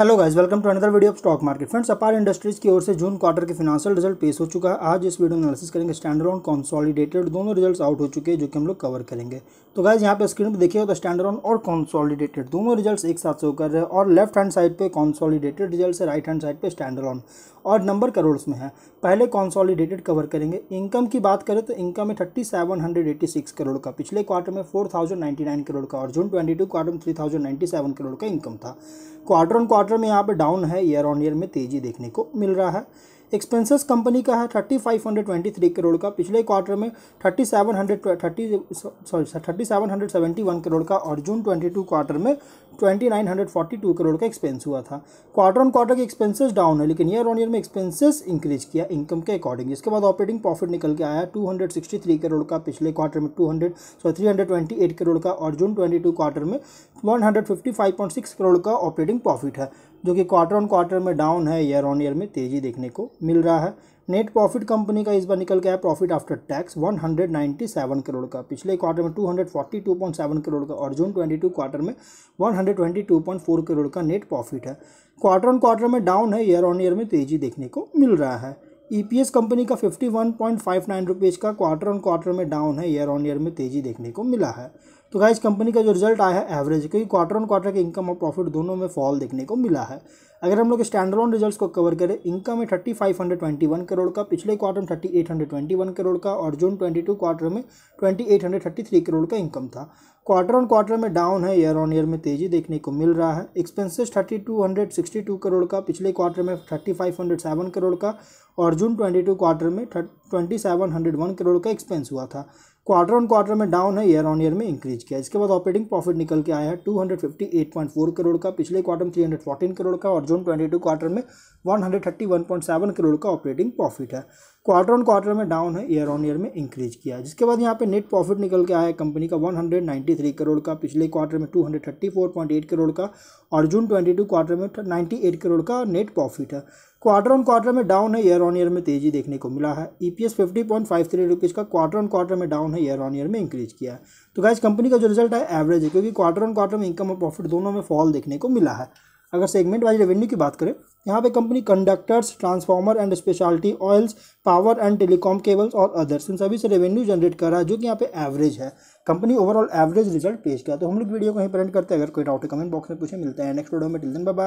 hello guys welcome to another video of stock market friends Apar Industries की ओर से June quarter के फिनेंशियल रिजल्ट पेश हो चुका है आज इस वीडियो में एनालिसिस करेंगे स्टैंडर्ड ऑन कॉन्सॉलिडेटेड दोनों रिजल्ट्स आउट हो चुके हैं जो कि हम लोग कवर करेंगे तो गाइस यहाँ पे स्क्रीन पर देखिएगा तो स्टैंडर्ड ऑन और कॉन्सॉलीडेटेड दोनों रिजल्ट एक साथ शो कर रहे हैं और लेफ्ट हैंड साइड पर कॉन्सॉलीडेटेड रिजल्ट है राइट हैंड साइड पर स्टैंडर्ड ऑन और नंबर करोड़ में है पहले कॉन्सॉलीडेटेड कवर करेंगे इनकम की बात करें तो इनकम है thirty seven hundred eighty six crore का पिछले क्वार्टर में four thousand ninety nine crore का और जून ट्वेंटी टू क्वार्टर में three thousand ninety seven crore का इनकम था क्वार्टर ऑन क्वार्टर क्वार्टर में यहाँ पर डाउन है ईयर ऑन ईयर में तेजी देखने को मिल रहा है एक्सपेंसेस कंपनी का है thirty five hundred twenty three crore का पिछले क्वार्टर में thirty seven hundred thirty sorry thirty seven hundred seventy one crore का और जून ट्वेंटी टू क्वार्टर में टू करोड़ का एक्सपेंस हुआ था क्वार्टर ऑन क्वार्टर के एक्सपेंसेस डाउन है लेकिन ईयर ऑन ईयर में एक्सपेंसेस इंक्रीज किया इनकम के अकॉर्डिंग इसके बाद ऑपरेटिंग प्रॉफिट निकल के आया 263 करोड़ का पिछले क्वार्टर में 200 सॉरी 328 करोड़ का और जून 22 क्वार्टर में 155.6 करोड़ का ऑपरेटिंग प्रॉफिट है जो कि क्वार्टर ऑन क्वार्टर में डाउन है ईयर ऑन ईयर में तेजी देखने को मिल रहा है नेट प्रॉफिट कंपनी का इस बार निकल गया है प्रॉफिट आफ्टर टैक्स 197 करोड़ का पिछले क्वार्टर में 242.7 करोड़ का और जून 22 क्वार्टर में 122.4 करोड़ का नेट प्रॉफिट है क्वार्टर ऑन क्वार्टर में डाउन है ईयर ऑन ईयर में तेजी देखने को मिल रहा है ईपीएस e कंपनी का fifty one point five nine rupees का क्वार्टर ऑन क्वार्टर में डाउन है ईयर ऑन ईयर में तेजी देखने को मिला है तो गाइज कंपनी का जो रिजल्ट आया है एवरेज क्योंकि क्वार्टर ऑन क्वार्टर के इनकम और प्रॉफिट दोनों में फॉल देखने को मिला है अगर हम लोग स्टैंडर्ड रिजल्ट्स को कवर करें इनकम है thirty five hundred twenty one crore का पिछले क्वार्टर में thirty eight hundred twenty one crore का और जून ट्वेंटी टू क्वार्टर में twenty eight hundred thirty three crore का इनकम था क्वार्टर ऑन क्वार्टर में डाउन है ईयर ऑन ईयर में तेजी देखने को मिल रहा है expenses thirty two hundred sixty two crore का पिछले क्वार्टर में thirty five hundred seven crore का और जून ट्वेंटी टू क्वार्टर में twenty seven hundred one crore का एक्सपेंस हुआ था क्वार्टर ऑन क्वार्टर में डाउन है ईयर ऑन ईयर में इंक्रीज किया इसके बाद ऑपरेटिंग प्रॉफिट निकल के आया है 258.4 करोड़ का पिछले क्वार्टर में 314 करोड़ का और जून 22 क्वार्टर में 131.7 करोड़ का ऑपरेटिंग प्रॉफिट है क्वार्टर ऑन क्वार्टर में डाउन है ईयर ऑन ईयर में इंक्रीज किया जिसके बाद यहाँ पे नेट प्रॉफिट निकल के आया कंपनी का 193 करोड़ का पिछले क्वार्टर में 234.8 करोड़ का और जून 22 क्वार्टर में 98 करोड़ का नेट प्रॉफिट है क्वार्टर ऑन क्वार्टर में डाउन है ईयर ऑन ईयर में तेजी देखने को मिला है E P S fifty point five three rupees का क्वार्टर ऑन क्वार्टर में डाउन है ईयर ऑन ईयर में इंक्रीज किया है तो गाइज कंपनी का जो रिजल्ट है एवरेज है क्योंकि क्वार्टर ऑन क्वार्टर में इनकम और प्रॉफिट दोनों में फॉल देखने को मिला है अगर सेगमेंट वाइज रेवेन्यू की बात करें यहाँ पे company conductors transformer and speciality oils power and telecom cables और अदर्स इन सभी से रेवेन्यू जनरेट कर रहा है जो कि यहाँ पे एवरेज है कंपनी ओवरऑल एवरेज रिजल्ट पेश किया तो हम लोग वीडियो को यहीं प्रेंट करते हैं अगर कोई डाउट है कमेंट बॉक्स में पूछे मिलते हैं नेक्स्ट वीडियो में टिल दिन बाय